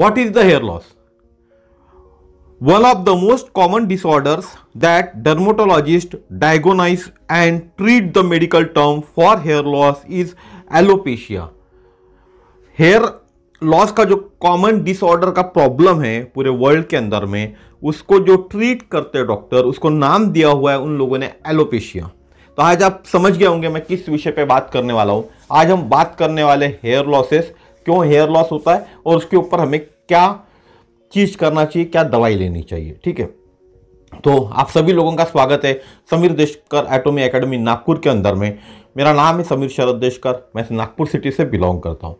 What is the hair loss? One of the most common disorders that dermatologists diagnose and treat the medical term for hair loss is alopecia. hair loss का जो common disorder का problem है पूरे world के अंदर में उसको जो ट्रीट करते हैं डॉक्टर उसको नाम दिया हुआ है उन लोगों ने एलोपेशिया तो आज आप समझ गए होंगे मैं किस विषय पे बात करने वाला हूँ आज हम बात करने वाले हेयर लॉसेस क्यों हेयर लॉस होता है और उसके ऊपर हमें क्या चीज़ करना चाहिए क्या दवाई लेनी चाहिए ठीक है तो आप सभी लोगों का स्वागत है समीर देशकर एटोमी एकेडमी नागपुर के अंदर में मेरा नाम है समीर शरद देशकर मैं नागपुर सिटी से बिलोंग करता हूँ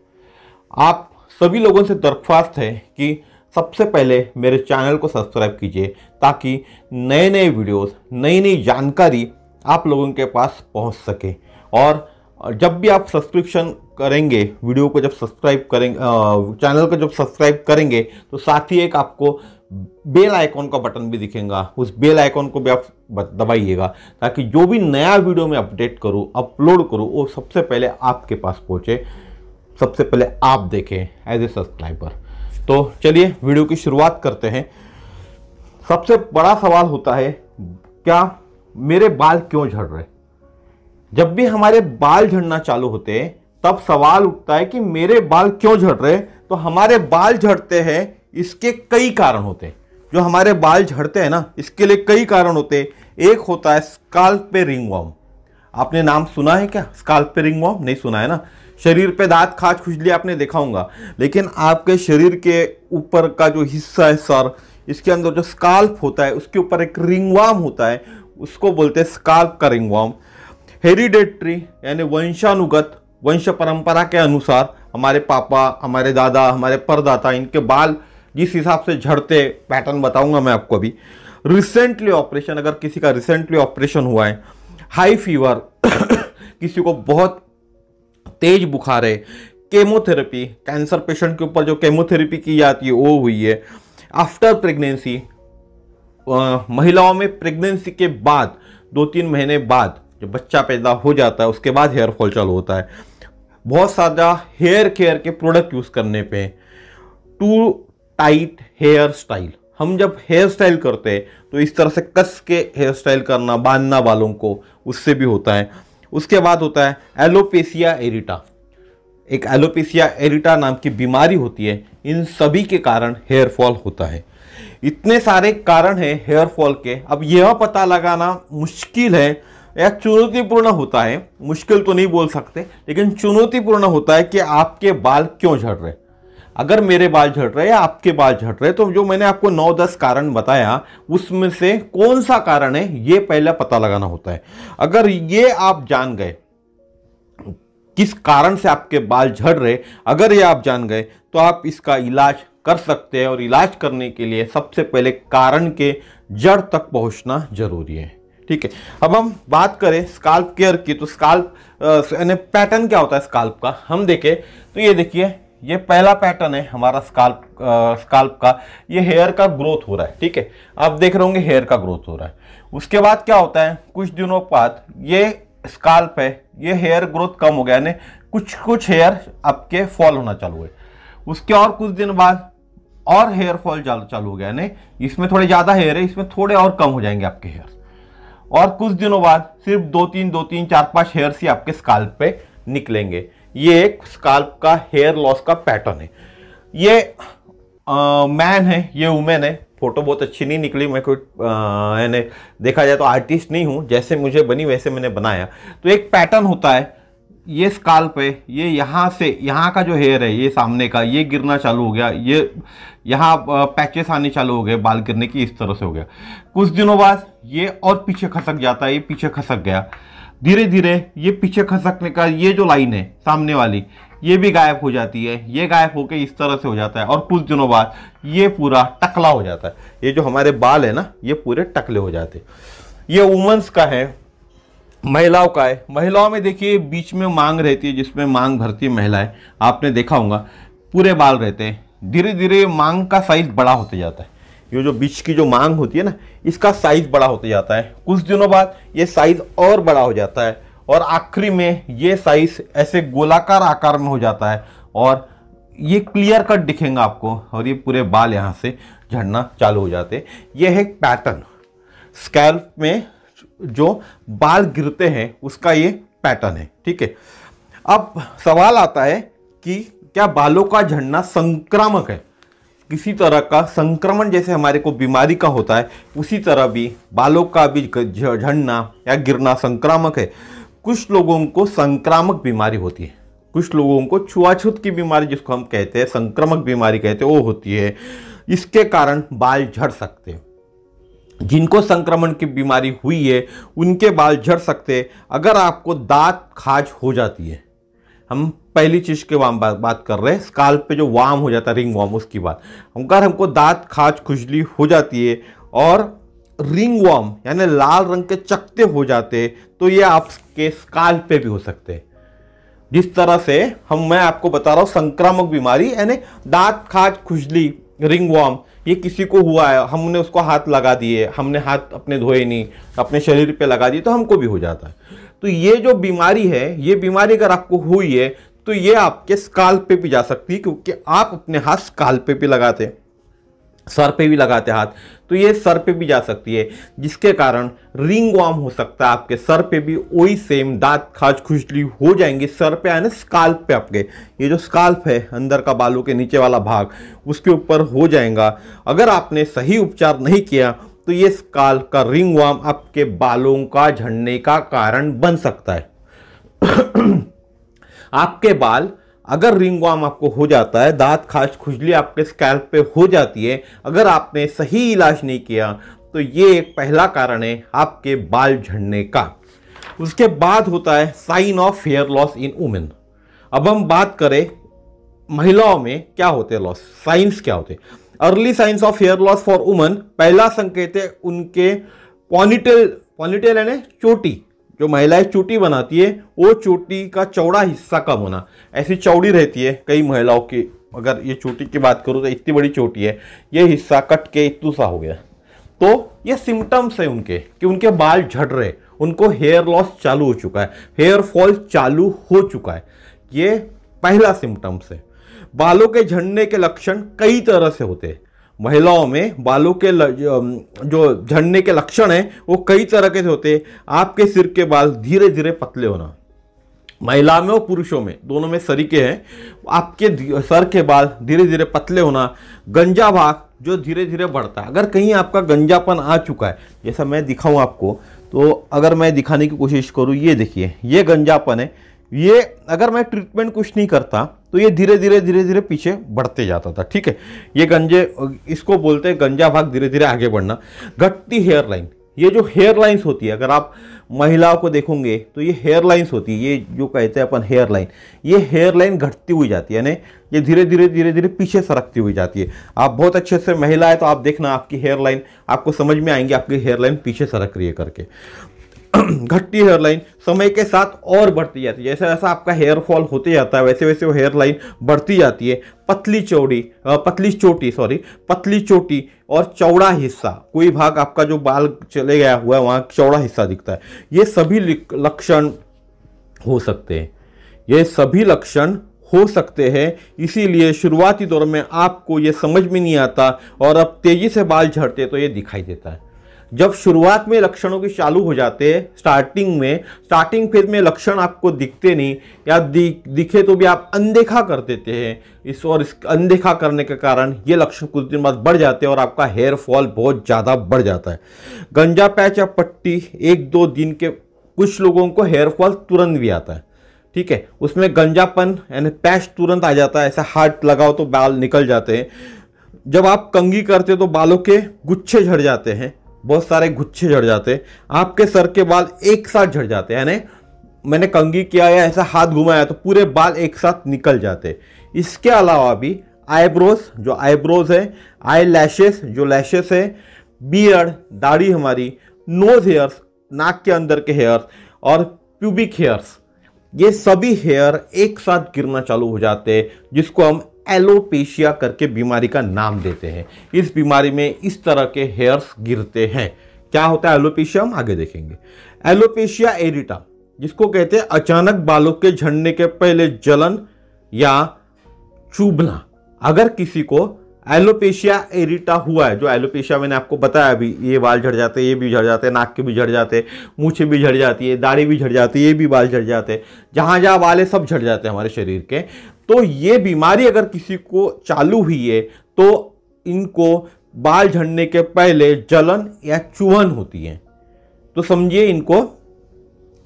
आप सभी लोगों से दरख्वास्त है कि सबसे पहले मेरे चैनल को सब्सक्राइब कीजिए ताकि नए नए वीडियोस नई नई जानकारी आप लोगों के पास पहुंच सके और और जब भी आप सब्सक्रिप्शन करेंगे वीडियो को जब सब्सक्राइब करेंगे चैनल को जब सब्सक्राइब करेंगे तो साथ ही एक आपको बेल आइकॉन का बटन भी दिखेगा उस बेल आइकॉन को भी आप दबाइएगा ताकि जो भी नया वीडियो मैं अपडेट करूँ अपलोड करूँ वो सबसे पहले आपके पास पहुँचे सबसे पहले आप देखें एज ए सब्सक्राइबर तो चलिए वीडियो की शुरुआत करते हैं सबसे बड़ा सवाल होता है क्या मेरे बाल क्यों झड़ रहे जब भी हमारे बाल झड़ना चालू होते हैं तब सवाल उठता है कि मेरे बाल क्यों झड़ रहे तो हमारे बाल झड़ते हैं इसके कई कारण होते हैं जो हमारे बाल झड़ते हैं ना इसके लिए कई कारण होते हैं एक होता है स्काल पे रिंगवॉम आपने नाम सुना है क्या स्काल पे रिंगवॉम नहीं सुना है ना शरीर पे दांत खाज खुजली आपने देखा होगा लेकिन आपके शरीर के ऊपर का जो हिस्सा है सर इसके अंदर जो स्काल्प होता है उसके ऊपर एक रिंगवाम होता है उसको बोलते हैं स्काल्प का रिंगवाम हेरिडेटरी यानी वंशानुगत वंश परंपरा के अनुसार हमारे पापा हमारे दादा हमारे परदादा इनके बाल जिस हिसाब से झड़ते पैटर्न बताऊंगा मैं आपको अभी रिसेंटली ऑपरेशन अगर किसी का रिसेंटली ऑपरेशन हुआ है हाई फीवर किसी को बहुत तेज बुखार है केमोथेरेपी कैंसर पेशेंट के ऊपर जो केमोथेरेपी की जाती है वो हुई है आफ्टर प्रेगनेंसी महिलाओं में प्रेगनेंसी के बाद दो तीन महीने बाद जब बच्चा पैदा हो जाता है उसके बाद हेयर फॉल चालू होता है बहुत सारा हेयर केयर के प्रोडक्ट यूज़ करने पे टू टाइट हेयर स्टाइल हम जब हेयर स्टाइल करते हैं तो इस तरह से कस के हेयर स्टाइल करना बांधना बालों को उससे भी होता है उसके बाद होता है एलोपेसिया एरिटा एक एलोपेसिया एरिटा नाम की बीमारी होती है इन सभी के कारण हेयर फॉल होता है इतने सारे कारण हैं हेयर फॉल के अब यह पता लगाना मुश्किल है या चुनौतीपूर्ण होता है मुश्किल तो नहीं बोल सकते लेकिन चुनौतीपूर्ण होता है कि आपके बाल क्यों झड़ रहे अगर मेरे बाल झड़ रहे या आपके बाल झड़ रहे तो जो मैंने आपको नौ दस कारण बताया उसमें से कौन सा कारण है ये पहले पता लगाना होता है अगर ये आप जान गए किस कारण से आपके बाल झड़ रहे अगर ये आप जान गए तो आप इसका इलाज कर सकते हैं और इलाज करने के लिए सबसे पहले कारण के जड़ तक पहुंचना जरूरी है ठीक है अब हम बात करें स्काल्प केयर की तो स्काल्प यानी पैटर्न क्या होता है स्काल्प का हम देखें तो ये देखिए ये पहला पैटर्न है हमारा स्काल्प स्काल्प का ये हेयर का ग्रोथ हो रहा है ठीक है आप देख रहे होंगे हेयर का ग्रोथ हो रहा है उसके बाद क्या होता है कुछ दिनों बाद ये स्काल्प है ये हेयर ग्रोथ कम हो गया यानी कुछ कुछ हेयर आपके फॉल होना चालू हुए उसके और कुछ दिन बाद और हेयर फॉल चालू हो गया यानी इसमें थोड़े ज़्यादा हेयर है इसमें थोड़े और कम हो जाएंगे आपके हेयर और कुछ दिनों बाद सिर्फ दो तीन दो तीन चार पांच हेयर्स ही आपके स्काल्प पे निकलेंगे ये एक स्काल्प का हेयर लॉस का पैटर्न है ये मैन है ये वुमेन है फोटो बहुत अच्छी नहीं निकली मैं कोई मैंने देखा जाए तो आर्टिस्ट नहीं हूँ जैसे मुझे बनी वैसे मैंने बनाया तो एक पैटर्न होता है ये स्काल पे ये यहाँ से यहाँ का जो हेयर है ये सामने का ये गिरना चालू हो गया ये यहाँ पैचेस आने चालू हो गए बाल गिरने की इस तरह से हो गया कुछ दिनों बाद ये और पीछे खसक जाता है ये पीछे खसक गया धीरे धीरे ये पीछे खसकने का ये जो लाइन है सामने वाली ये भी गायब हो जाती है ये गायब होकर इस तरह से हो जाता है और कुछ दिनों बाद ये पूरा टकला हो जाता है ये जो हमारे बाल है ना ये पूरे टकले हो जाते ये वुमन्स का है महिलाओं का है महिलाओं में देखिए बीच में मांग रहती है जिसमें मांग भरती है महिलाएं आपने देखा होगा पूरे बाल रहते हैं धीरे धीरे मांग का साइज बड़ा होते जाता है ये जो बीच की जो मांग होती है ना इसका साइज बड़ा होते जाता है कुछ दिनों बाद ये साइज और बड़ा हो जाता है और आखिरी में ये साइज ऐसे गोलाकार आकार में हो जाता है और ये क्लियर कट दिखेगा आपको और ये पूरे बाल यहाँ से झड़ना चालू हो जाते ये है पैटर्न स्कैल्प में जो बाल गिरते हैं उसका ये पैटर्न है ठीक है अब सवाल आता है कि क्या बालों का झड़ना संक्रामक है किसी तरह का संक्रमण जैसे हमारे को बीमारी का होता है उसी तरह भी बालों का भी झड़ना या गिरना संक्रामक है कुछ लोगों को संक्रामक बीमारी होती है कुछ लोगों को छुआछूत की बीमारी जिसको हम कहते हैं संक्रामक बीमारी कहते हैं वो होती है इसके कारण बाल झड़ सकते हैं जिनको संक्रमण की बीमारी हुई है उनके बाल झड़ सकते अगर आपको दांत खाज हो जाती है हम पहली चीज़ के वाम बात बात कर रहे हैं स्काल पे जो वाम हो जाता है रिंग वाम उसकी बात अगर हमको दांत खाज खुजली हो जाती है और रिंग वाम यानी लाल रंग के चकते हो जाते तो ये आपके स्काल पे भी हो सकते हैं जिस तरह से हम मैं आपको बता रहा हूँ संक्रामक बीमारी यानी दांत खाज खुजली रिंग वाम ये किसी को हुआ है हमने उसको हाथ लगा दिए हमने हाथ अपने धोए नहीं अपने शरीर पे लगा दिए तो हमको भी हो जाता है तो ये जो बीमारी है ये बीमारी अगर आपको हुई है तो ये आपके स्काल पे भी जा सकती है क्योंकि आप अपने हाथ स्काल पे भी लगाते हैं सर पे भी लगाते हाथ तो ये सर पे भी जा सकती है जिसके कारण रिंग वार्म हो सकता है आपके सर पे भी वही सेम दांत खाज खुजली हो जाएंगे सर पे आने स्काल्प पे आपके ये जो स्काल्प है अंदर का बालों के नीचे वाला भाग उसके ऊपर हो जाएगा अगर आपने सही उपचार नहीं किया तो ये स्काल्प का रिंग वार्म आपके बालों का झड़ने का कारण बन सकता है आपके बाल अगर रिंगवाम आपको हो जाता है दांत खाश खुजली आपके स्कैल्प पे हो जाती है अगर आपने सही इलाज नहीं किया तो ये एक पहला कारण है आपके बाल झड़ने का उसके बाद होता है sign of hair loss in women अब हम बात करें महिलाओं में क्या होते हैं लॉस साइंस क्या होते early signs of hair loss for woman पहला संकेत है उनके पॉनिटेल पॉनिटेल यानी चोटी जो महिलाएं चोटी बनाती है वो चोटी का चौड़ा हिस्सा कम होना ऐसी चौड़ी रहती है कई महिलाओं की अगर ये चोटी की बात करूँ तो इतनी बड़ी चोटी है ये हिस्सा कट के इतू सा हो गया तो ये सिम्टम्स है उनके कि उनके बाल झड़ रहे उनको हेयर लॉस चालू हो चुका है हेयर फॉल चालू हो चुका है ये पहला सिम्टम्स है बालों के झड़ने के लक्षण कई तरह से होते हैं महिलाओं में बालों के जो झड़ने के लक्षण हैं वो कई तरह के होते हैं आपके सिर के बाल धीरे धीरे पतले होना महिलाओं में और पुरुषों में दोनों में सरीके हैं आपके सर के बाल धीरे धीरे पतले होना गंजा भाग जो धीरे धीरे बढ़ता है अगर कहीं आपका गंजापन आ चुका है जैसा मैं दिखाऊं आपको तो अगर मैं दिखाने की कोशिश करूं ये देखिए ये गंजापन है ये अगर मैं ट्रीटमेंट कुछ नहीं करता तो ये धीरे धीरे धीरे धीरे पीछे बढ़ते जाता था ठीक है ये गंजे इसको बोलते हैं गंजा भाग धीरे धीरे आगे बढ़ना घटती हेयर लाइन ये जो हेयर लाइन्स होती है अगर आप महिलाओं को देखोगे तो ये हेयर लाइन्स होती है ये जो कहते हैं अपन हेयर लाइन ये हेयर लाइन घटती हुई जाती है यानी ये धीरे धीरे धीरे धीरे पीछे सरकती हुई जाती है आप बहुत अच्छे से महिला है तो आप देखना आपकी हेयर लाइन आपको समझ में आएंगी आपकी हेयर लाइन पीछे सरक रही है करके घटती हेयरलाइन समय के साथ और बढ़ती जाती है जैसे जैसा आपका हेयर फॉल होते जाता है वैसे वैसे वो हेयरलाइन बढ़ती जाती है पतली चौड़ी पतली चोटी सॉरी पतली चोटी और चौड़ा हिस्सा कोई भाग आपका जो बाल चले गया हुआ है वहाँ चौड़ा हिस्सा दिखता है ये सभी लक्षण हो सकते हैं ये सभी लक्षण हो सकते हैं इसीलिए शुरुआती दौर में आपको ये समझ में नहीं आता और अब तेज़ी से बाल झड़ते तो ये दिखाई देता है जब शुरुआत में लक्षणों की चालू हो जाते हैं स्टार्टिंग में स्टार्टिंग फेज में लक्षण आपको दिखते नहीं या दि, दिखे तो भी आप अनदेखा कर देते हैं इस और इस अनदेखा करने के कारण ये लक्षण कुछ दिन बाद बढ़ जाते हैं और आपका हेयर फॉल बहुत ज़्यादा बढ़ जाता है गंजा पैच या पट्टी एक दो दिन के कुछ लोगों को हेयर फॉल तुरंत भी आता है ठीक है उसमें गंजापन यानी पैच तुरंत आ जाता है ऐसा हार्ट लगाओ तो बाल निकल जाते हैं जब आप कंगी करते हो तो बालों के गुच्छे झड़ जाते हैं बहुत सारे गुच्छे झड़ जाते आपके सर के बाल एक साथ झड़ जाते यानी मैंने कंगी किया या ऐसा हाथ घुमाया तो पूरे बाल एक साथ निकल जाते इसके अलावा भी आईब्रोज जो आईब्रोज है आई लैशेस जो लैशेस है बियर्ड दाढ़ी हमारी नोज हेयर्स नाक के अंदर के हेयर्स और प्यूबिक हेयर्स ये सभी हेयर एक साथ गिरना चालू हो जाते हैं जिसको हम एलोपेशिया करके बीमारी का नाम देते हैं इस बीमारी में इस तरह के हेयर्स गिरते हैं क्या होता है एलोपेशिया हम आगे देखेंगे एलोपेशिया एरिटा जिसको कहते हैं अचानक बालों के झड़ने के पहले जलन या चुभना अगर किसी को एलोपेशिया एरिटा हुआ है जो एलोपेशिया मैंने आपको बताया अभी ये बाल झड़ जाते हैं ये भी झड़ जाते हैं नाक के भी झड़ जाते मूछे भी झड़ जाती है दाढ़ी भी झड़ जाती है ये भी बाल झड़ जाते हैं जहाँ जहाँ बाल है सब झड़ जाते हैं हमारे शरीर के तो ये बीमारी अगर किसी को चालू हुई है तो इनको बाल झड़ने के पहले जलन या चुहन होती है तो समझिए इनको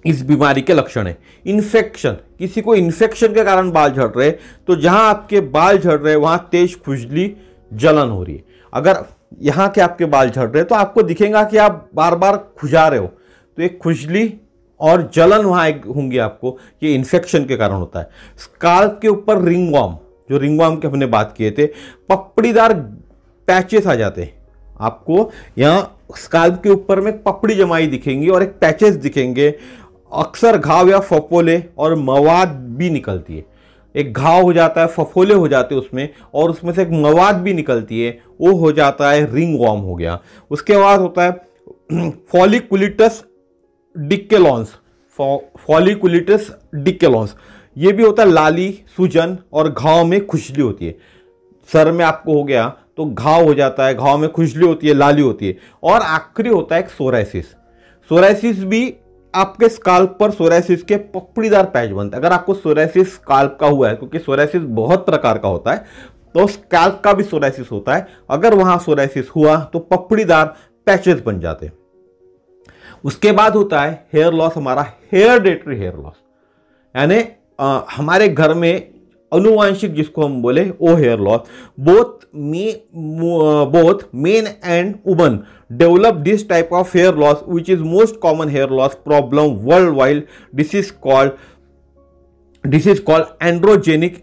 इस बीमारी के लक्षण है इन्फेक्शन किसी को इन्फेक्शन के कारण बाल झड़ रहे तो जहां आपके बाल झड़ रहे वहां तेज खुजली जलन हो रही है अगर यहां के आपके बाल झड़ रहे तो आपको दिखेगा कि आप बार बार खुजा रहे हो तो एक खुजली और जलन वहाँ होंगी आपको ये इन्फेक्शन के कारण होता है स्कार्प के ऊपर रिंग वॉम जो वॉम की हमने बात किए थे पपड़ीदार पैचेस आ जाते हैं आपको यहाँ स्कार्प के ऊपर में पपड़ी जमाई दिखेंगी और एक पैचेस दिखेंगे अक्सर घाव या फपोले और मवाद भी निकलती है एक घाव हो जाता है फफोले हो जाते हैं उसमें और उसमें से एक मवाद भी निकलती है वो हो जाता है रिंग वॉम हो गया उसके बाद होता है फॉलिकुलिटस डिक्केलॉन्स फॉलिकुलिटिस डिक्केलॉन्स ये भी होता है लाली सूजन और घाव में खुजली होती है सर में आपको हो गया तो घाव हो जाता है घाव में खुजली होती है लाली होती है और आखिरी होता है एक सोराइसिस सोराइसिस भी आपके स्काल्प पर सोराइसिस के पपड़ीदार पैच बनते हैं अगर आपको सोराइसिस स्काल्प का हुआ है क्योंकि सोराइसिस बहुत प्रकार का होता है तो स्काल्प का भी सोराइसिस होता है अगर वहाँ सोराइसिस हुआ तो पपड़ीदार पैचेस बन जाते हैं उसके बाद होता है हेयर लॉस हमारा हेयर डेटरी हेयर लॉस यानी हमारे घर में अनुवांशिक जिसको हम बोले ओ hair loss both may both men and women develop this type of hair loss which is most common hair loss problem worldwide this is called this is called androgenic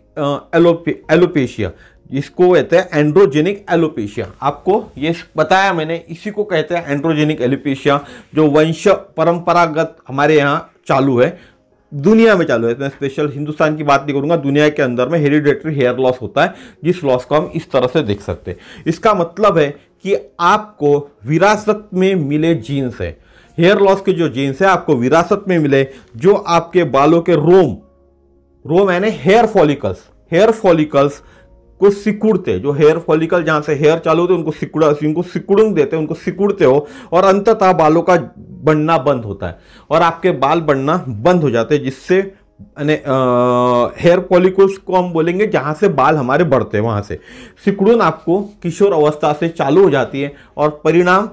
alopecia जिसको कहते हैं androgenic alopecia आपको ये बताया मैंने इसी को कहते हैं एंड्रोजेनिक एलोपेशिया जो वंश परंपरागत हमारे यहाँ चालू है दुनिया में चालू है मैं स्पेशल हिंदुस्तान की बात नहीं करूंगा दुनिया के अंदर में हेरिडेटरी हेयर लॉस होता है जिस लॉस को हम इस तरह से देख सकते हैं इसका मतलब है कि आपको विरासत में मिले जीन्स है हेयर लॉस के जो जीन्स है आपको विरासत में मिले जो आपके बालों के रोम रोम यानी हेयर फॉलिकल्स हेयर फॉलिकल्स को सिकुड़ते जो हेयर फॉलिकल जहां से हेयर चालू होते उनको सिकुड़ा उनको सिकुड़ंग देते उनको सिकुड़ते हो और अंततः बालों का बढ़ना बंद होता है और आपके बाल बढ़ना बंद हो जाते हैं जिससे हेयर पॉलिकल्स को हम बोलेंगे जहां से बाल हमारे बढ़ते हैं वहां से सिकुड़न आपको किशोर अवस्था से चालू हो जाती है और परिणाम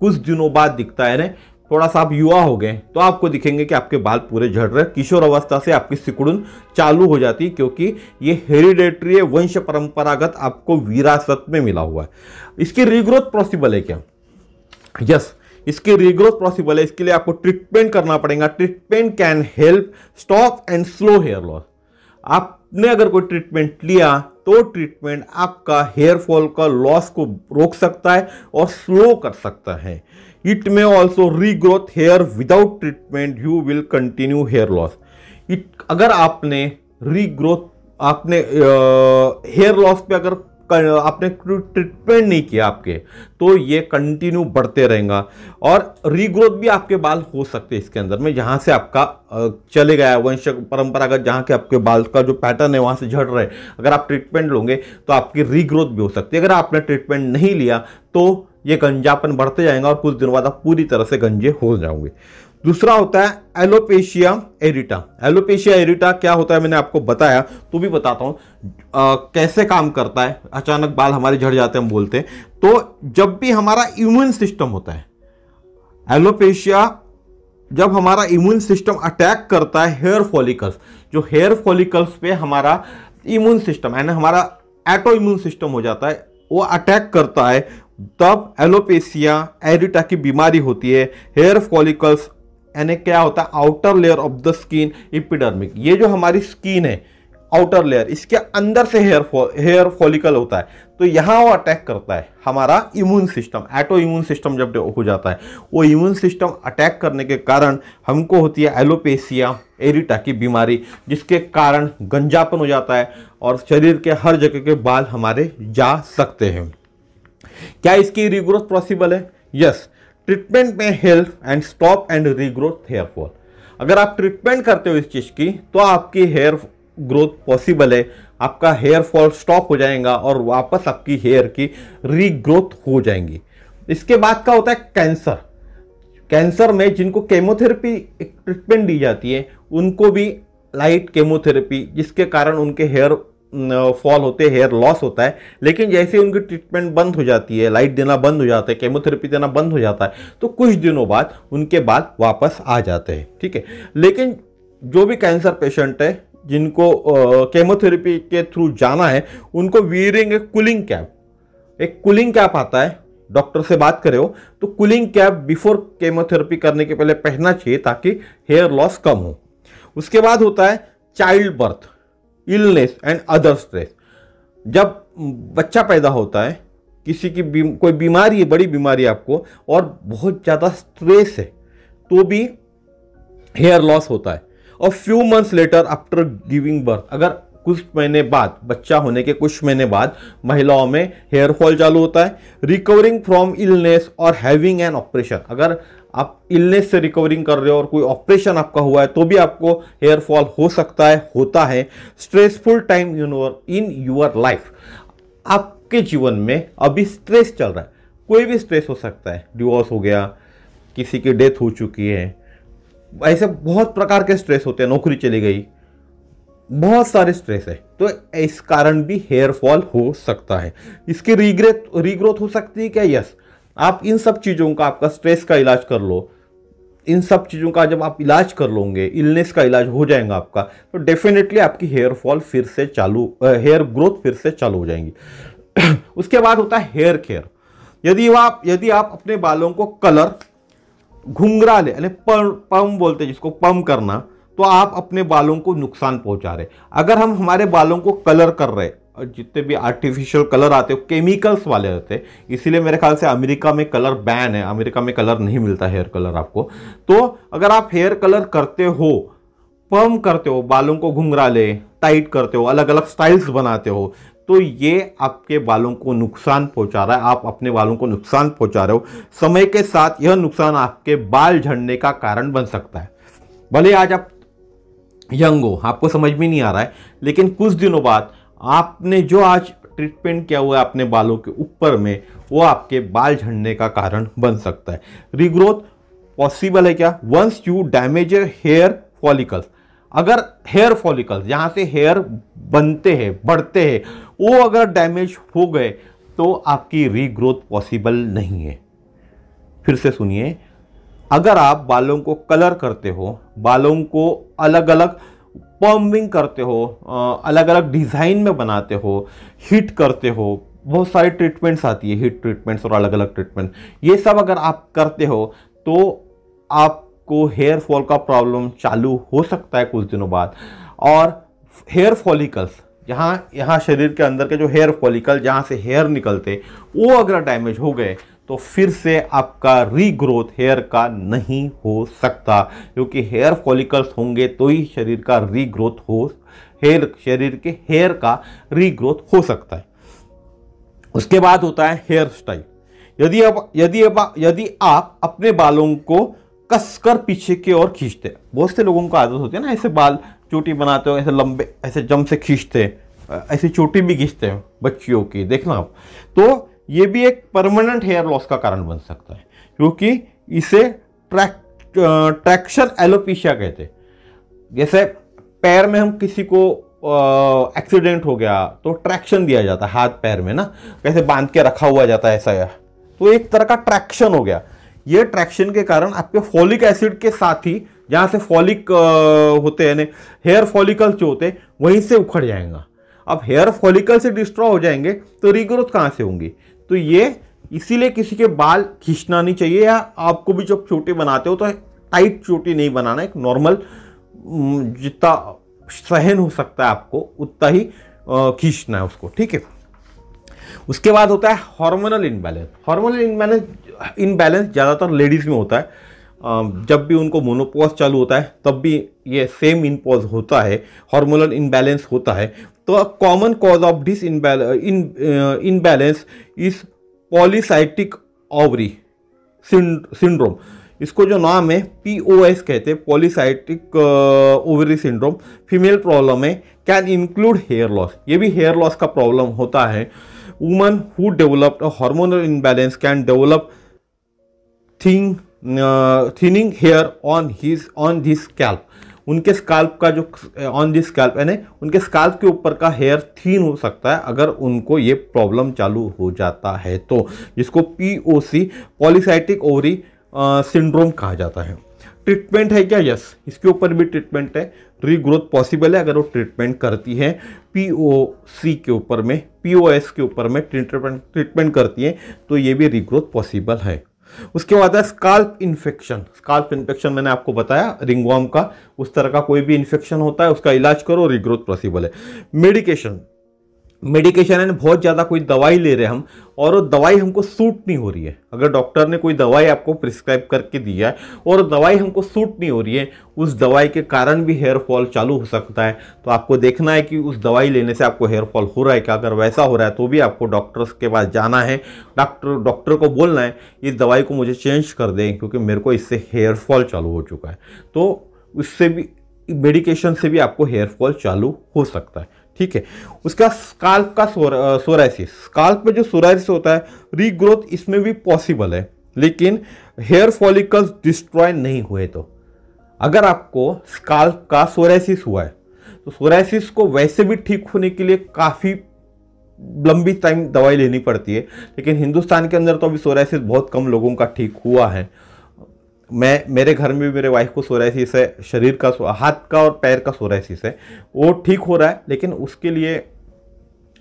कुछ दिनों बाद दिखता है थोड़ा सा आप युवा हो गए तो आपको दिखेंगे कि आपके बाल पूरे झड़ रहे किशोर अवस्था से आपकी सिकुड़न चालू हो जाती क्योंकि ये हेरिडेटरी वंश परंपरागत आपको विरासत में मिला हुआ है इसकी रीग्रोथ पॉसिबल है क्या यस yes, इसकी रीग्रोथ पॉसिबल है इसके लिए आपको ट्रीटमेंट करना पड़ेगा treatment can help stop and slow hair loss आपने अगर कोई ट्रीटमेंट लिया तो ट्रीटमेंट आपका हेयर फॉल का लॉस को रोक सकता है और स्लो कर सकता है it may also regrowth hair without treatment you will continue hair loss it अगर आपने रीग्रोथ आपने हेयर लॉस पे अगर आपने ट्रीटमेंट नहीं किया आपके तो ये कंटिन्यू बढ़ते रहेगा और रीग्रोथ भी आपके बाल हो सकते हैं इसके अंदर में जहाँ से आपका चले गया वंश परंपरागत जहाँ के आपके बाल का जो पैटर्न है वहाँ से झड़ रहे अगर आप ट्रीटमेंट लोगे तो आपकी रीग्रोथ भी हो सकती है अगर आपने ट्रीटमेंट नहीं लिया तो ये गंजापन बढ़ते जाएंगे और कुछ दिनों बाद आप पूरी तरह से गंजे हो जाओगे दूसरा होता है एलोपेशिया एरिटा एलोपेशिया एरिटा क्या होता है मैंने आपको बताया तो भी बताता हूँ कैसे काम करता है अचानक बाल हमारे झड़ जाते हैं हम बोलते हैं तो जब भी हमारा इम्यून सिस्टम होता है एलोपेशिया जब हमारा इम्यून सिस्टम अटैक करता है हेयर फॉलिकल्स जो हेयर फॉलिकल्स पे हमारा इम्यून सिस्टम यानी हमारा एटो इम्यून सिस्टम हो जाता है वो अटैक करता है तब एलोपेसिया एरिटा की बीमारी होती है हेयर फॉलिकल्स यानी क्या होता है outer layer of the skin epidermic ये जो हमारी स्किन है आउटर लेयर इसके अंदर से हेयर फॉल हेयर फॉलिकल होता है तो यहाँ वो अटैक करता है हमारा immune system autoimmune system जब हो जाता है वो इम्यून सिस्टम अटैक करने के कारण हमको होती है एलोपेसिया एरिटा की बीमारी जिसके कारण गंजापन हो जाता है और शरीर के हर जगह के बाल हमारे जा सकते हैं क्या इसकी रीग्रोथ पॉसिबल है यस ट्रीटमेंट में help and stop and regrowth hair fall अगर आप ट्रीटमेंट करते हो इस चीज़ की तो आपकी हेयर ग्रोथ पॉसिबल है आपका हेयर फॉल स्टॉप हो जाएगा और वापस आपकी हेयर की रीग्रोथ हो जाएंगी इसके बाद का होता है कैंसर कैंसर में जिनको केमोथेरेपी ट्रीटमेंट दी जाती है उनको भी लाइट केमोथेरेपी जिसके कारण उनके हेयर फॉल होते हैं हेयर लॉस होता है लेकिन जैसे उनकी ट्रीटमेंट बंद हो जाती है लाइट देना बंद हो जाता है केमोथेरेपी देना बंद हो जाता है तो कुछ दिनों बाद उनके बाल वापस आ जाते हैं ठीक है लेकिन जो भी कैंसर पेशेंट है जिनको केमोथेरेपी के थ्रू जाना है उनको वीरिंग ए कूलिंग कैप एक कूलिंग कैप आता है डॉक्टर से बात करे हो तो कूलिंग कैप बिफोर केमोथेरेपी करने के पहले पहनना चाहिए ताकि हेयर लॉस कम हो उसके बाद होता है childbirth illness and other stress जब बच्चा पैदा होता है किसी की बीम, कोई बीमारी है बड़ी बीमारी आपको और बहुत ज़्यादा स्ट्रेस है तो भी हेयर लॉस होता है और few months later after giving birth अगर कुछ महीने बाद बच्चा होने के कुछ महीने बाद महिलाओं में हेयर फॉल चालू होता है रिकवरिंग फ्रॉम इलनेस और हैविंग एन ऑपरेशन अगर आप इलनेस से रिकवरिंग कर रहे हो और कोई ऑपरेशन आपका हुआ है तो भी आपको हेयर फॉल हो सकता है होता है stressful time you know in your life आपके जीवन में अभी स्ट्रेस चल रहा है कोई भी स्ट्रेस हो सकता है डिवोर्स हो गया किसी की डेथ हो चुकी है ऐसे बहुत प्रकार के स्ट्रेस होते हैं नौकरी चली गई बहुत सारे स्ट्रेस है तो इस कारण भी हेयर फॉल हो सकता है इसकी रीग्रेथ रीग्रोथ हो सकती है क्या यस आप इन सब चीज़ों का आपका स्ट्रेस का इलाज कर लो इन सब चीज़ों का जब आप इलाज कर लोगे इलनेस का इलाज हो जाएगा आपका तो डेफिनेटली आपकी हेयर फॉल फिर से चालू हेयर ग्रोथ फिर से चालू हो जाएंगी उसके बाद होता है हेयर केयर यदि आप यदि आप अपने बालों को कलर घुंघरा ले पम बोलते हैं जिसको पम करना तो आप अपने बालों को नुकसान पहुंचा रहे अगर हम हमारे बालों को कलर कर रहे और जितने भी आर्टिफिशियल कलर आते हैं केमिकल्स वाले रहते हैं इसीलिए मेरे ख्याल से अमेरिका में कलर बैन है अमेरिका में कलर नहीं मिलता हेयर कलर आपको तो अगर आप हेयर कलर करते हो पर्म करते हो बालों को घुंघरा ले टाइट करते हो अलग अलग स्टाइल्स बनाते हो तो ये आपके बालों को नुकसान पहुंचा रहा है आप अपने बालों को नुकसान पहुंचा रहे हो समय के साथ यह नुकसान आपके बाल झड़ने का कारण बन सकता है भले आज आप यंग हो आपको समझ में नहीं आ रहा है लेकिन कुछ दिनों बाद आपने जो आज ट्रीटमेंट किया हुआ है अपने बालों के ऊपर में वो आपके बाल झड़ने का कारण बन सकता है रीग्रोथ पॉसिबल है क्या once you damage hair follicles अगर हेयर फॉलिकल्स यहाँ से हेयर बनते हैं बढ़ते हैं वो अगर डैमेज हो गए तो आपकी रीग्रोथ पॉसिबल नहीं है फिर से सुनिए अगर आप बालों को कलर करते हो बालों को अलग अलग पम्पिंग करते हो अलग अलग डिज़ाइन में बनाते हो हीट करते हो बहुत सारे ट्रीटमेंट्स आती है हीट ट्रीटमेंट्स और अलग अलग ट्रीटमेंट ये सब अगर आप करते हो तो आपको हेयर फॉल का प्रॉब्लम चालू हो सकता है कुछ दिनों बाद और हेयर फॉलिकल्स यहाँ यहाँ शरीर के अंदर के जो हेयर फॉलिकल जहाँ से हेयर निकलते वो अगर डैमेज हो गए तो फिर से आपका रीग्रोथ हेयर का नहीं हो सकता क्योंकि हेयर फॉलिकल्स होंगे तो ही शरीर का रीग्रोथ हो हेयर शरीर के हेयर का रीग्रोथ हो सकता है उसके बाद होता है हेयर स्टाइल यदि आप यदि आप यदि आप अपने बालों को कसकर पीछे की ओर खींचते हैं बहुत से लोगों को आदत होती है ना ऐसे बाल चोटी बनाते हो ऐसे लंबे ऐसे जम से खींचते हैं ऐसी चोटी भी खींचते हैं बच्चियों की देखना आप तो ये भी एक परमानेंट हेयर लॉस का कारण बन सकता है क्योंकि इसे ट्रैक ट्रैक्शन एलोपीशिया कहते हैं जैसे पैर में हम किसी को एक्सीडेंट हो गया तो ट्रैक्शन दिया जाता है हाथ पैर में ना कैसे बांध के रखा हुआ जाता है ऐसा तो एक तरह का ट्रैक्शन हो गया ये ट्रैक्शन के कारण आपके फॉलिक एसिड के साथ ही जहाँ से फॉलिक होते हैं हेयर फॉलिकल्स जो होते हैं वहीं से उखड़ जाएगा अब हेयर फॉलिकल से डिस्ट्रॉ हो जाएंगे तो रीग्रोथ कहाँ से होंगी तो ये इसीलिए किसी के बाल खींचना नहीं चाहिए या आपको भी जब चोटी बनाते हो तो टाइट चोटी नहीं बनाना एक नॉर्मल जितना सहन हो सकता है आपको उतना ही खींचना है उसको ठीक है उसके बाद होता है hormonal imbalance hormonal imbalance imbalance ज़्यादातर लेडीज़ में होता है जब भी उनको मोनोपोज चालू होता है तब भी ये सेम इनपोज होता है हार्मोनल इनबैलेंस होता है तो a common cause of this imbalance is polycystic ovary syndrome इसको जो नाम है पी ओ एस कहते हैं polycystic ovary syndrome female problem है कैन इंक्लूड हेयर लॉस ये भी हेयर लॉस का प्रॉब्लम होता है woman who developed hormonal imbalance can develop thing thinning hair on his on this scalp उनके स्काल्प का जो ऑन दी स्काल्प यानी उनके स्काल्प के ऊपर का हेयर थीन हो सकता है अगर उनको ये प्रॉब्लम चालू हो जाता है तो जिसको P O C polycystic ovary syndrome कहा जाता है ट्रीटमेंट है क्या यस इसके ऊपर भी ट्रीटमेंट है रीग्रोथ पॉसिबल है अगर वो ट्रीटमेंट करती है पी ओ सी के ऊपर में पी ओ एस के ऊपर में ट्रीटमेंट ट्रीटमेंट करती है तो ये भी रीग्रोथ पॉसिबल है उसके बाद है स्काल्प इन्फेक्शन स्काल्प इन्फेक्शन मैंने आपको बताया रिंगवाम का उस तरह का कोई भी इन्फेक्शन होता है उसका इलाज करो रिग्रोथ पॉसिबल है मेडिकेशन मेडिकेशन है बहुत ज़्यादा कोई दवाई ले रहे हैं हम और वो दवाई हमको सूट नहीं हो रही है अगर डॉक्टर ने कोई दवाई आपको प्रिस्क्राइब करके दिया है और दवाई हमको सूट नहीं हो रही है उस दवाई के कारण भी हेयर फॉल चालू हो सकता है तो आपको देखना है कि उस दवाई लेने से आपको हेयर फॉल हो रहा है क्या अगर वैसा हो रहा है तो भी आपको डॉक्टर्स के पास जाना है डॉक्टर डॉक्टर को बोलना है इस दवाई को मुझे चेंज कर दें क्योंकि मेरे को इससे हेयर फॉल चालू हो चुका है तो उससे भी मेडिकेशन से भी आपको हेयर फॉल चालू हो सकता है ठीक है उसका स्काल्प का सोराइसिस स्काल्प में जो सोराइसिस होता है रीग्रोथ इसमें भी पॉसिबल है लेकिन हेयर फॉलिकल्स डिस्ट्रॉय नहीं हुए तो अगर आपको स्काल्प का सोराइसिस हुआ है तो सोराइसिस को वैसे भी ठीक होने के लिए काफ़ी लंबी टाइम दवाई लेनी पड़ती है लेकिन हिंदुस्तान के अंदर तो अभी सोराइसिस बहुत कम लोगों का ठीक हुआ है मैं मेरे घर में भी मेरे वाइफ को सोराइसिस है शरीर का हाथ का और पैर का सोराइसिस है वो ठीक हो रहा है लेकिन उसके लिए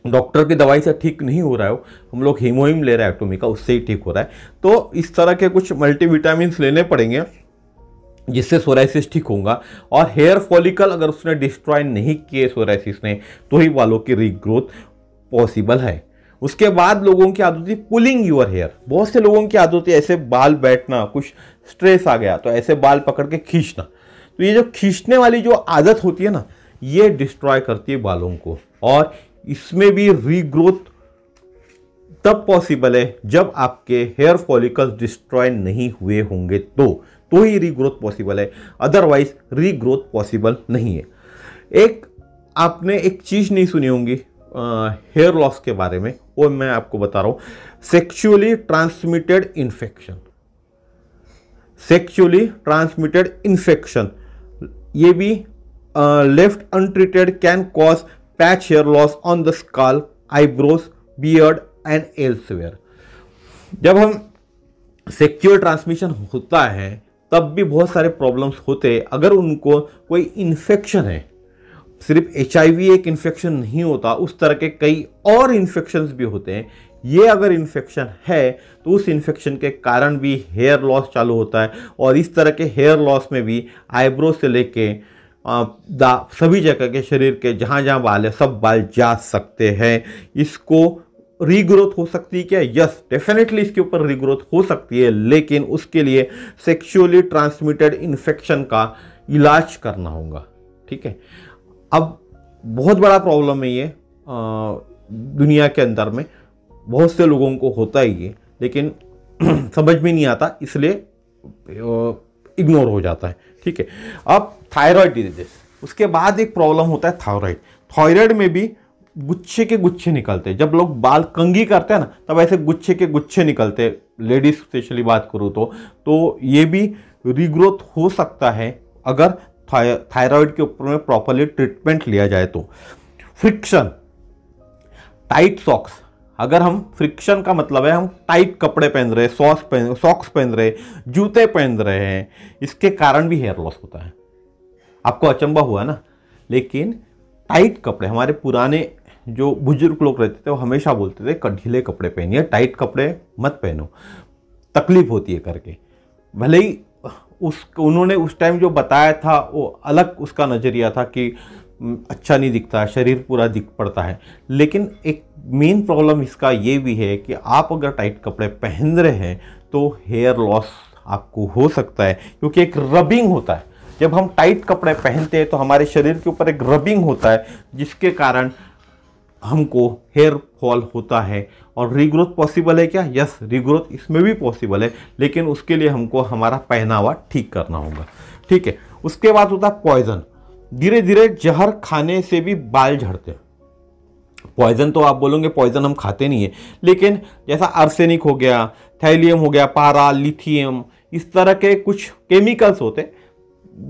डॉक्टर की दवाई से ठीक नहीं हो रहा है हम लोग हीमोइम ले रहे हैं एक्टोमी का उससे ही ठीक हो रहा है तो इस तरह के कुछ मल्टीविटामिन लेने पड़ेंगे जिससे सोराइसिस ठीक होगा और हेयर फॉलिकल अगर उसने डिस्ट्रॉय नहीं किए सोराइसिस ने तो ही बालों की रीग्रोथ पॉसिबल है उसके बाद लोगों की आदत होती पुलिंग योर हेयर बहुत से लोगों की आदत है ऐसे बाल बैठना कुछ स्ट्रेस आ गया तो ऐसे बाल पकड़ के खींचना तो ये जो खींचने वाली जो आदत होती है ना ये डिस्ट्रॉय करती है बालों को और इसमें भी रीग्रोथ तब पॉसिबल है जब आपके हेयर फॉलिकल्स डिस्ट्रॉय नहीं हुए होंगे तो तो ही रीग्रोथ पॉसिबल है अदरवाइज रीग्रोथ पॉसिबल नहीं है एक आपने एक चीज़ नहीं सुनी होंगी हेयर लॉस के बारे में वो मैं आपको बता रहा हूँ sexually transmitted infection sexually transmitted infection ये भी left untreated can cause patch hair loss on the scalp eyebrows beard and elsewhere जब हम सेक्चुअल ट्रांसमिशन होता है तब भी बहुत सारे प्रॉब्लम्स होते हैं अगर उनको कोई इन्फेक्शन है सिर्फ एच एक इन्फेक्शन नहीं होता उस तरह के कई और इन्फेक्शन भी होते हैं ये अगर इन्फेक्शन है तो उस इन्फेक्शन के कारण भी हेयर लॉस चालू होता है और इस तरह के हेयर लॉस में भी आईब्रो से लेके सभी जगह के शरीर के जहाँ जहाँ बाल है सब बाल जा सकते हैं इसको रीग्रोथ हो सकती है क्या यस डेफिनेटली इसके ऊपर रीग्रोथ हो सकती है लेकिन उसके लिए सेक्सुअली ट्रांसमिटेड इन्फेक्शन का इलाज करना होगा ठीक है अब बहुत बड़ा प्रॉब्लम है ये दुनिया के अंदर में बहुत से लोगों को होता ही है लेकिन समझ में नहीं आता इसलिए इग्नोर हो जाता है ठीक है अब थायराइड डिजीज उसके बाद एक प्रॉब्लम होता है थायराइड थायराइड में भी गुच्छे के गुच्छे निकलते हैं जब लोग बाल कंगी करते हैं ना तब ऐसे गुच्छे के गुच्छे निकलते हैं लेडीज स्पेशली बात करूँ तो तो ये भी रीग्रोथ हो सकता है अगर थायराइड के ऊपर में प्रॉपरली ट्रीटमेंट लिया जाए तो फ्रिक्शन टाइट सॉक्स अगर हम फ्रिक्शन का मतलब है हम टाइट कपड़े पहन रहे सॉक्स पहन सॉक्स पहन रहे जूते पहन रहे हैं इसके कारण भी हेयर लॉस होता है आपको अचंबा हुआ ना लेकिन टाइट कपड़े हमारे पुराने जो बुजुर्ग लोग रहते थे वो हमेशा बोलते थे ढीले कपड़े पहनिए टाइट कपड़े मत पहनो तकलीफ होती है करके भले ही उस उन्होंने उस टाइम जो बताया था वो अलग उसका नज़रिया था कि अच्छा नहीं दिखता शरीर पूरा दिख पड़ता है लेकिन एक मेन प्रॉब्लम इसका ये भी है कि आप अगर टाइट कपड़े पहन रहे हैं तो हेयर लॉस आपको हो सकता है क्योंकि एक रबिंग होता है जब हम टाइट कपड़े पहनते हैं तो हमारे शरीर के ऊपर एक रबिंग होता है जिसके कारण हमको हेयर फॉल होता है और रीग्रोथ पॉसिबल है क्या यस रीग्रोथ इसमें भी पॉसिबल है लेकिन उसके लिए हमको हमारा पहनावा ठीक करना होगा ठीक है उसके बाद होता है पॉइजन धीरे धीरे जहर खाने से भी बाल झड़ते हैं पॉइजन तो आप बोलोगे पॉइजन हम खाते नहीं है लेकिन जैसा आर्सेनिक हो गया थैलियम हो गया पारा लिथियम इस तरह के कुछ केमिकल्स होते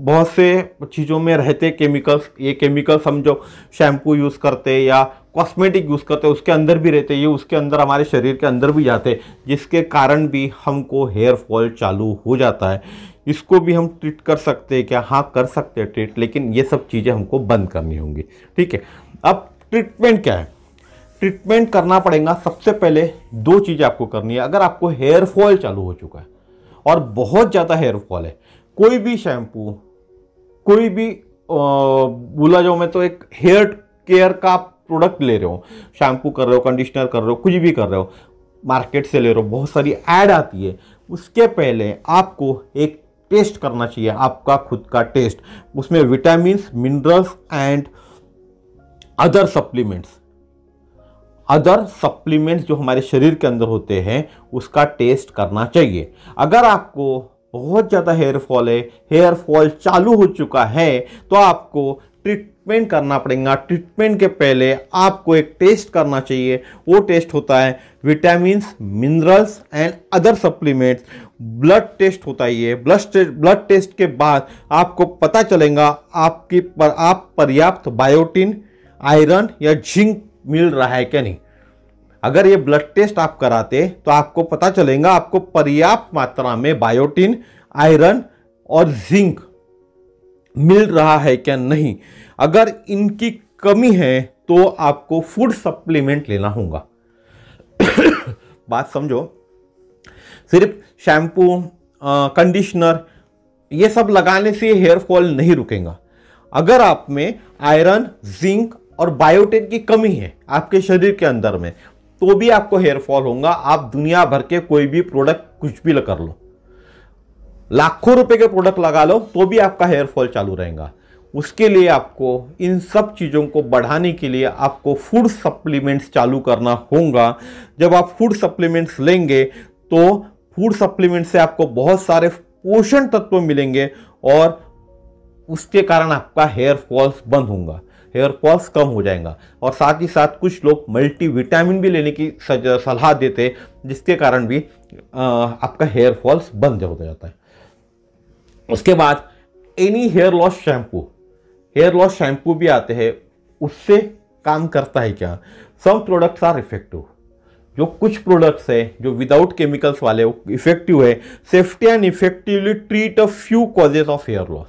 बहुत से चीज़ों में रहते केमिकल्स ये केमिकल्स हम जो शैम्पू यूज़ करते या कॉस्मेटिक यूज़ करते हैं उसके अंदर भी रहते हैं ये उसके अंदर हमारे शरीर के अंदर भी जाते हैं जिसके कारण भी हमको हेयर फॉल चालू हो जाता है इसको भी हम ट्रीट कर सकते हैं क्या हाँ कर सकते हैं ट्रीट लेकिन ये सब चीज़ें हमको बंद करनी होंगी ठीक है अब ट्रीटमेंट क्या है ट्रीटमेंट करना पड़ेगा सबसे पहले दो चीज़ें आपको करनी है अगर आपको हेयर फॉल चालू हो चुका है और बहुत ज़्यादा हेयर फॉल है कोई भी शैम्पू कोई भी बोला जाओ मैं तो एक हेयर केयर का प्रोडक्ट ले रहे हो शैम्पू कर रहे हो कंडीशनर कर रहे हो कुछ भी कर रहे हो मार्केट से ले रहे हो बहुत सारी ऐड आती है उसके पहले आपको एक टेस्ट करना चाहिए आपका खुद का टेस्ट उसमें vitamin minerals and other supplements other supplements जो हमारे शरीर के अंदर होते हैं उसका टेस्ट करना चाहिए अगर आपको बहुत ज़्यादा हेयर फॉल है हेयर फॉल चालू हो चुका है तो आपको ट्रीट ट्रीटमेंट करना पड़ेगा ट्रीटमेंट के पहले आपको एक टेस्ट करना चाहिए वो टेस्ट होता है vitamin minerals and other supplements blood test होता है ब्लड ब्लड टेस्ट के बाद आपको पता चलेगा आपकी पर आप पर्याप्त बायोटिन आयरन या जिंक मिल रहा है क्या नहीं अगर ये ब्लड टेस्ट आप कराते तो आपको पता चलेगा आपको पर्याप्त मात्रा में बायोटिन आयरन और जिंक मिल रहा है क्या नहीं अगर इनकी कमी है तो आपको फूड सप्लीमेंट लेना होगा बात समझो सिर्फ शैम्पू कंडीशनर ये सब लगाने से हेयर फॉल नहीं रुकेगा अगर आप में आयरन जिंक और बायोटेन की कमी है आपके शरीर के अंदर में तो भी आपको हेयर फॉल होगा आप दुनिया भर के कोई भी प्रोडक्ट कुछ भी कर लो लाखों रुपए के प्रोडक्ट लगा लो तो भी आपका हेयर फॉल चालू रहेगा उसके लिए आपको इन सब चीज़ों को बढ़ाने के लिए आपको फूड सप्लीमेंट्स चालू करना होगा जब आप फूड सप्लीमेंट्स लेंगे तो फूड सप्लीमेंट से आपको बहुत सारे पोषण तत्व मिलेंगे और उसके कारण आपका हेयर फॉल्स बंद होगा हेयर फॉल्स कम हो जाएगा और साथ ही साथ कुछ लोग मल्टी विटामिन भी लेने की सलाह देते जिसके कारण भी आपका हेयर फॉल्स बंद हो जाता है उसके बाद any hair loss shampoo hair loss shampoo भी आते हैं उससे काम करता है क्या सम प्रोडक्ट्स आर इफेक्टिव जो कुछ प्रोडक्ट्स हैं जो विदाउट केमिकल्स वाले इफेक्टिव है safety and effectively treat a few causes of hair loss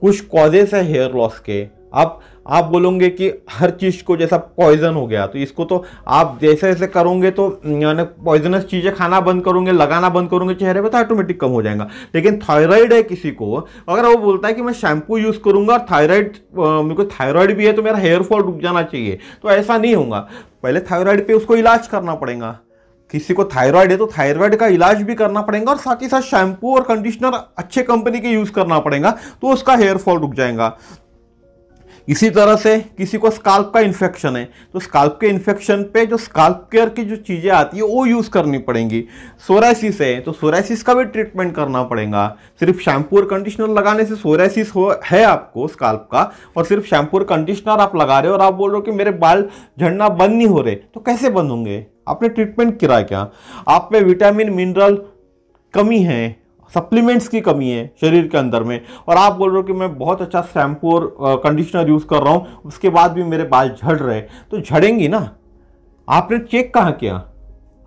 कुछ कॉजेज है हेयर लॉस के आप आप बोलोगे कि हर चीज़ को जैसा पॉइजन हो गया तो इसको तो आप जैसे जैसे करोगे तो यानी पॉइजनस चीज़ें खाना बंद करोगे लगाना बंद करोगे चेहरे पर तो ऑटोमेटिक कम हो जाएगा लेकिन थायराइड है किसी को अगर वो बोलता है कि मैं शैम्पू यूज़ करूँगा और थायराइड मेरे को थायराइड भी है तो मेरा हेयरफॉल रुक जाना चाहिए तो ऐसा नहीं होगा पहले थायराइड पर उसको इलाज करना पड़ेगा किसी को थायराइड है तो थायराइड का इलाज भी करना पड़ेगा और साथ ही साथ शैम्पू और कंडीशनर अच्छे कंपनी के यूज़ करना पड़ेगा तो उसका हेयर फॉल रुक जाएगा इसी तरह से किसी को स्काल्प का इन्फेक्शन है तो स्काल्प के इन्फेक्शन पे जो स्काल्प केयर की जो चीज़ें आती है वो यूज़ करनी पड़ेंगी सोराइसिस है तो सोराइसिस का भी ट्रीटमेंट करना पड़ेगा सिर्फ शैम्पू और कंडीशनर लगाने से सोरासिस हो है आपको स्काल्प का और सिर्फ शैम्पू और कंडीशनर आप लगा रहे हो और आप बोल रहे हो कि मेरे बाल झड़ना बंद नहीं हो रहे तो कैसे बंद होंगे आपने ट्रीटमेंट किया क्या आप में विटामिन मिनरल कमी है सप्लीमेंट्स की कमी है शरीर के अंदर में और आप बोल रहे हो कि मैं बहुत अच्छा शैम्पू और कंडीशनर यूज़ कर रहा हूँ उसके बाद भी मेरे बाल झड़ रहे तो झड़ेंगी ना आपने चेक कहाँ किया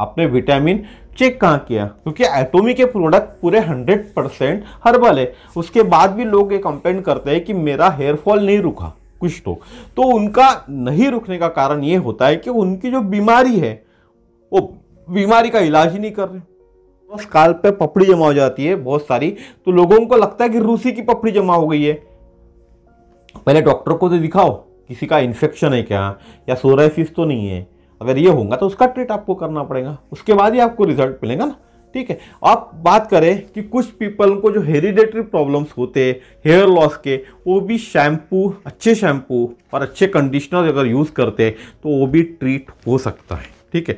आपने विटामिन चेक कहाँ किया क्योंकि एटोमी के प्रोडक्ट पूरे 100 परसेंट हर्बल है उसके बाद भी लोग ये कंप्लेंट करते हैं कि मेरा हेयरफॉल नहीं रुका कुछ तो तो उनका नहीं रुकने का कारण ये होता है कि उनकी जो बीमारी है वो बीमारी का इलाज ही नहीं कर रहे काल पे पपड़ी जमा हो जाती है बहुत सारी तो लोगों को लगता है कि रूसी की पपड़ी जमा हो गई है पहले डॉक्टर को तो दिखाओ किसी का इन्फेक्शन है क्या या सोराइसिस तो नहीं है अगर ये होगा तो उसका ट्रीट आपको करना पड़ेगा उसके बाद ही आपको रिजल्ट मिलेगा ना ठीक है आप बात करें कि कुछ पीपल को जो हेरिडेटरी प्रॉब्लम्स होते हैं हेयर लॉस के वो भी शैम्पू अच्छे शैम्पू और अच्छे कंडीशनर अगर यूज़ करते हैं तो वो भी ट्रीट हो सकता है ठीक है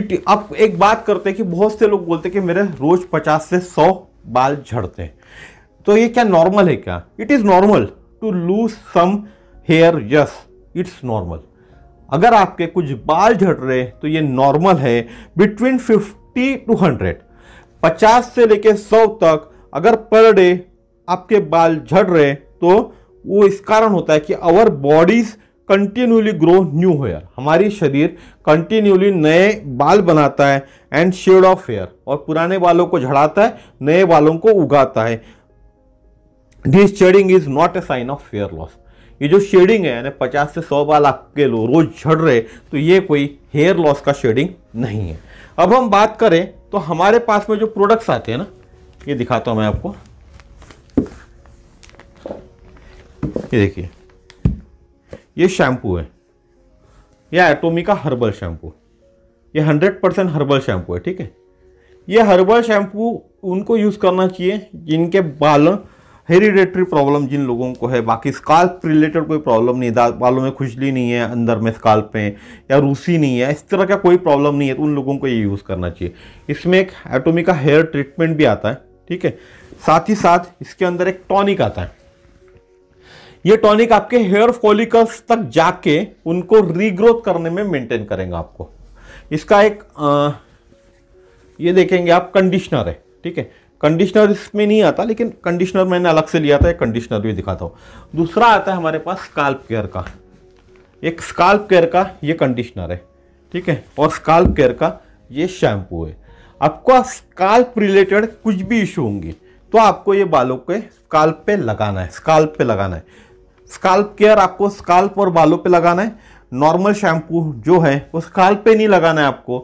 इट आप एक बात करते हैं कि बहुत से लोग बोलते हैं कि मेरे रोज पचास से सौ बाल झड़ते हैं तो ये क्या नॉर्मल है क्या it is normal to lose some hair yes it's normal अगर आपके कुछ बाल झड़ रहे तो ये नॉर्मल है बिटवीन फिफ्टी टू हंड्रेड पचास से लेके सौ तक अगर पर डे आपके बाल झड़ रहे तो वो इस कारण होता है कि our bodies continuously grow new hair हमारी शरीर कंटिन्यूली नए बाल बनाता है एंड शेड ऑफ हेयर और पुराने बालों को झड़ाता है नए बालों को उगाता है this shedding is not a sign of hair loss ये जो शेडिंग है यानी पचास से सौ बाल आपके लो रोज झड़ रहे तो ये कोई हेयर लॉस का शेडिंग नहीं है अब हम बात करें तो हमारे पास में जो प्रोडक्ट्स आते हैं ना ये दिखाता हूँ मैं आपको ये देखिए ये शैम्पू है यह एटोमी का हर्बल शैम्पू ये हंड्रेड परसेंट हर्बल शैम्पू है ठीक है ये हर्बल शैम्पू उनको यूज़ करना चाहिए जिनके बाल हेरिडेटरी प्रॉब्लम जिन लोगों को है बाकी स्काल्प रिलेटेड कोई प्रॉब्लम नहीं है बालों में खुजली नहीं है अंदर में स्काल्प में या रूसी नहीं है इस तरह का कोई प्रॉब्लम नहीं है तो उन लोगों को ये यूज़ करना चाहिए इसमें एक एटोमी का हेयर ट्रीटमेंट भी आता है ठीक है साथ ही साथ इसके अंदर एक टॉनिक आता है ये टॉनिक आपके हेयर फॉलिकल्स तक जाके उनको रीग्रोथ करने में मेंटेन करेगा आपको इसका एक आ, ये देखेंगे आप कंडीशनर है ठीक है कंडीशनर इसमें नहीं आता लेकिन कंडीशनर मैंने अलग से लिया था एक कंडीशनर भी दिखाता हूँ दूसरा आता है हमारे पास स्काल्प केयर का एक स्काल्प केयर का ये कंडीशनर है ठीक है और स्काल्प केयर का ये शैम्पू है आपको स्काल्प रिलेटेड कुछ भी इशू होंगे तो आपको ये बालों के स्काल्प पे लगाना है स्काल्प पे लगाना है स्काल्प केयर आपको स्काल्प और बालों पे लगाना है नॉर्मल शैम्पू जो है वो स्काल्प पे नहीं लगाना है आपको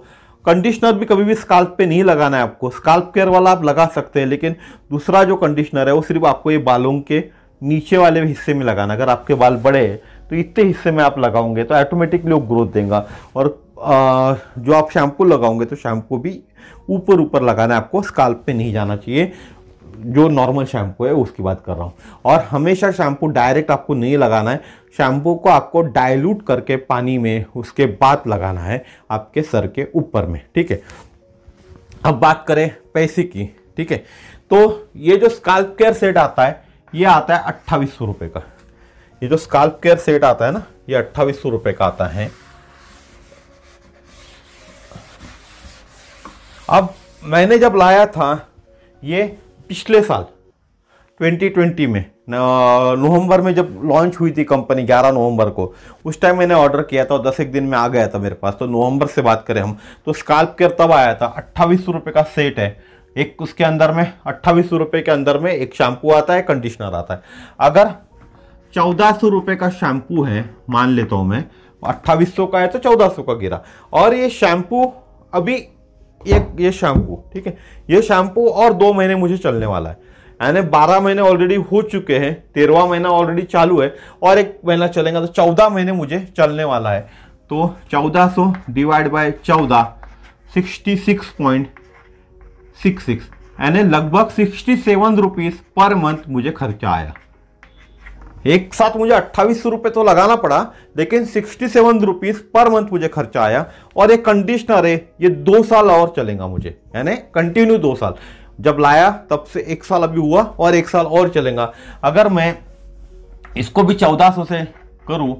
कंडीशनर भी कभी भी स्काल्प पे नहीं लगाना है आपको स्काल्प केयर वाला आप लगा सकते हैं लेकिन दूसरा जो कंडीशनर है वो सिर्फ आपको ये बालों के नीचे वाले हिस्से में लगाना अगर आपके बाल बड़े हैं तो इतने हिस्से में आप लगाओगे तो ऑटोमेटिकली वो ग्रोथ देगा और जो आप शैम्पू लगाओगे तो शैम्पू भी ऊपर ऊपर लगाना है आपको स्काल्प पे नहीं जाना चाहिए जो नॉर्मल शैम्पू है उसकी बात कर रहा हूँ और हमेशा शैम्पू डायरेक्ट आपको नहीं लगाना है शैम्पू को आपको डाइल्यूट करके पानी में उसके बाद लगाना है आपके सर के ऊपर में ठीक है अब बात करें पैसे की ठीक है तो ये जो स्काल्प केयर सेट आता है ये आता है अट्ठावी सौ रुपये का ये जो स्काल्प केयर सेट आता है ना ये अट्ठावी सौ रुपये का आता है अब मैंने जब लाया था ये पिछले साल 2020 में नवंबर में जब लॉन्च हुई थी कंपनी 11 नवंबर को उस टाइम मैंने ऑर्डर किया था और दस एक दिन में आ गया था मेरे पास तो नवंबर से बात करें हम तो स्काल्प केयर तब आया था अट्ठावीस सौ का सेट है एक उसके अंदर में अट्ठावीस सौ के अंदर में एक शैम्पू आता है कंडीशनर आता है अगर चौदह सौ रुपये का शैम्पू है मान लेता हूँ मैं अट्ठावीस सौ का है तो चौदह सौ का गिरा और ये शैम्पू अभी ये ये शैम्पू ठीक है ये शैम्पू और दो महीने मुझे चलने वाला है यानी बारह महीने ऑलरेडी हो चुके हैं तेरहवा महीना ऑलरेडी चालू है और एक महीना चलेगा तो चौदह महीने मुझे चलने वाला है तो चौदह सौ डिवाइड बाय चौदह sixty six point six six यानी लगभग sixty seven rupees per month मुझे खर्चा आया एक साथ मुझे अट्ठाईस रुपये तो लगाना पड़ा लेकिन sixty seven rupees per month मुझे खर्चा आया और ये कंडीशनर है ये दो साल और चलेगा मुझे यानी कंटिन्यू दो साल जब लाया तब से एक साल अभी हुआ और एक साल और चलेगा अगर मैं इसको भी चौदह सौ से करूं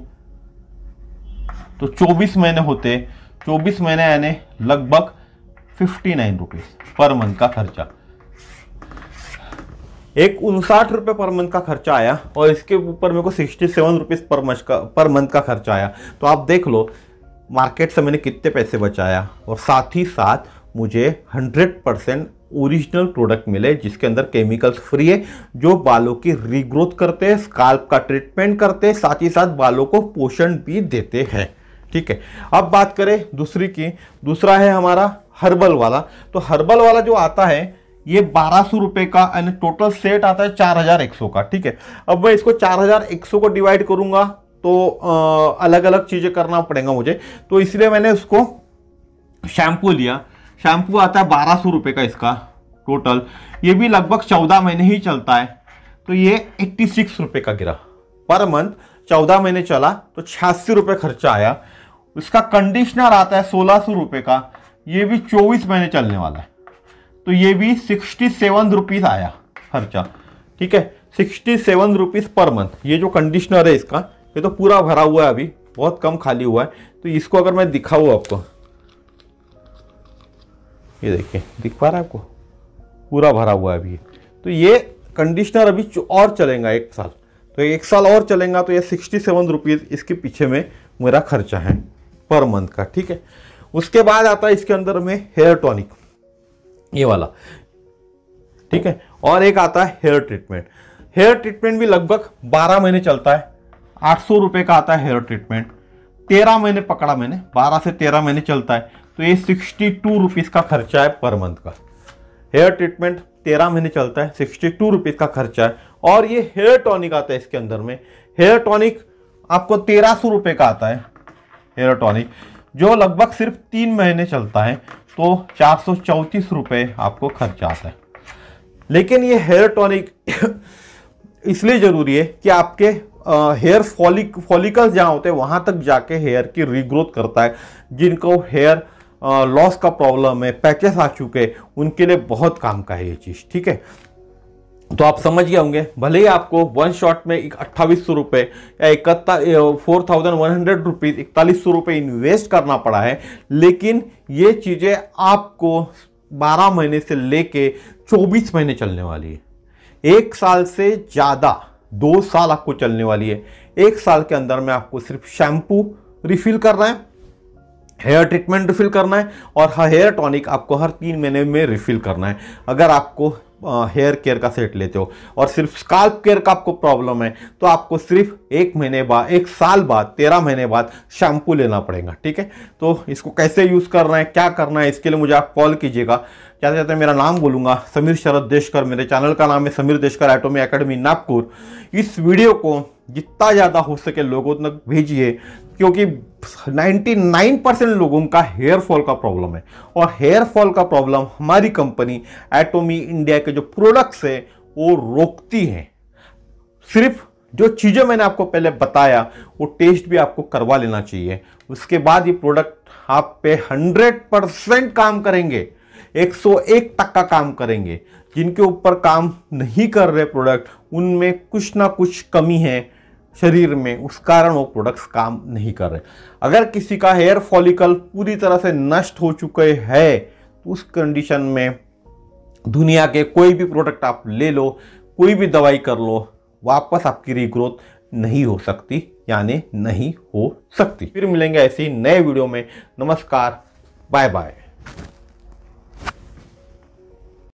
तो चौबीस महीने होते चौबीस महीने यानी लगभग fifty nine rupees per month का खर्चा एक उनसाठ रुपये पर मंथ का खर्चा आया और इसके ऊपर मेरे को sixty seven rupees per month का पर मंथ का खर्चा आया तो आप देख लो मार्केट से मैंने कितने पैसे बचाया और साथ ही साथ मुझे हंड्रेड परसेंट ओरिजिनल प्रोडक्ट मिले जिसके अंदर केमिकल्स फ्री है जो बालों की रीग्रोथ करते हैं स्काल्प का ट्रीटमेंट करते हैं साथ ही साथ बालों को पोषण भी देते हैं ठीक है अब बात करें दूसरी की दूसरा है हमारा हर्बल वाला तो हर्बल वाला जो आता है ये बारह सौ रुपए का एंड टोटल सेट आता है चार हजार एक सौ का ठीक है अब मैं इसको चार हजार एक सौ को डिवाइड करूंगा तो आ, अलग अलग चीजें करना पड़ेगा मुझे तो इसलिए मैंने उसको शैम्पू लिया शैम्पू आता है बारह सौ रुपये का इसका टोटल ये भी लगभग चौदह महीने ही चलता है तो ये एट्टी सिक्स रुपये का गिरा पर मंथ चौदह महीने चला तो छियासी रुपये खर्चा आया उसका कंडीशनर आता है सोलह सौ रुपये का ये भी चौबीस महीने चलने वाला है तो ये भी सिक्सटी सेवन रुपीज़ आया खर्चा ठीक है sixty seven rupees per month ये जो कंडीशनर है इसका ये तो पूरा भरा हुआ है अभी बहुत कम खाली हुआ है तो इसको अगर मैं दिखाऊँ आपको ये देखिए दिख पा रहा है आपको पूरा भरा हुआ है अभी तो ये कंडीशनर अभी और चलेगा एक साल तो एक साल और चलेगा तो ये सिक्सटी सेवन रुपीज़ इसके पीछे में मेरा खर्चा है पर मंथ का ठीक है उसके बाद आता है इसके अंदर में हेयर टॉनिक ये वाला ठीक है और एक आता है हेयर ट्रीटमेंट हेयर ट्रीटमेंट भी लगभग 12 महीने चलता है आठ सौ रुपए का आता है हेयर ट्रीटमेंट तेरह महीने पकड़ा मैंने बारह से तेरह महीने चलता है तो ये सिक्सटी टू रुपीज़ का खर्चा है पर मंथ का हेयर ट्रीटमेंट तेरह महीने चलता है सिक्सटी टू रुपीज़ का खर्चा है और ये हेयर टॉनिक आता है इसके अंदर में हेयर टॉनिक आपको तेरह सौ रुपये का आता है हेयर टॉनिक जो लगभग सिर्फ तीन महीने चलता है तो चार रुपए आपको खर्च आता है लेकिन ये हेयर टॉनिक इसलिए ज़रूरी है कि आपके हेयर फॉलिक फॉलिकल्स जहाँ होते हैं वहाँ तक जाके हेयर की रीग्रोथ करता है जिनको हेयर लॉस का प्रॉब्लम है पैचेस आ चुके हैं उनके लिए बहुत काम का है ये चीज़ ठीक है तो आप समझ गए होंगे भले ही आपको वन शॉट में एक अट्ठाईस सौ रुपये या इकहत्ता four thousand one hundred rupees इकतालीस सौ रुपये इन्वेस्ट करना पड़ा है लेकिन ये चीज़ें आपको बारह महीने से लेके चौबीस महीने चलने वाली है एक साल से ज़्यादा दो साल आपको चलने वाली है एक साल के अंदर में आपको सिर्फ शैम्पू रिफिल करना है हेयर ट्रीटमेंट रिफिल करना है और हेयर टॉनिक आपको हर तीन महीने में रिफिल करना है अगर आपको हेयर केयर का सेट लेते हो और सिर्फ स्काल्प केयर का आपको प्रॉब्लम है तो आपको सिर्फ एक महीने बाद एक साल बाद तेरह महीने बाद शैम्पू लेना पड़ेगा ठीक है तो इसको कैसे यूज़ करना है क्या करना है इसके लिए मुझे आप कॉल कीजिएगा कहते हैं मेरा नाम बोलूँगा समीर शरद देशकर मेरे चैनल का नाम है समीर देशकर एटोमी अकेडमी नागपुर इस वीडियो को जितना ज़्यादा हो सके लोगों तक भेजिए क्योंकि 99 परसेंट लोगों का हेयर फॉल का प्रॉब्लम है और हेयर फॉल का प्रॉब्लम हमारी कंपनी एटोमी इंडिया के जो प्रोडक्ट्स है वो रोकती है सिर्फ जो चीज़ें मैंने आपको पहले बताया वो टेस्ट भी आपको करवा लेना चाहिए उसके बाद ये प्रोडक्ट आप पे 100 परसेंट काम करेंगे 101 तक का काम करेंगे जिनके ऊपर काम नहीं कर रहे प्रोडक्ट उनमें कुछ ना कुछ कमी है शरीर में उस कारण वो प्रोडक्ट्स काम नहीं कर रहे अगर किसी का हेयर फॉलिकल पूरी तरह से नष्ट हो चुके हैं तो उस कंडीशन में दुनिया के कोई भी प्रोडक्ट आप ले लो कोई भी दवाई कर लो वापस आपकी रीग्रोथ नहीं हो सकती यानी नहीं हो सकती फिर मिलेंगे ऐसी नए वीडियो में नमस्कार बाय बाय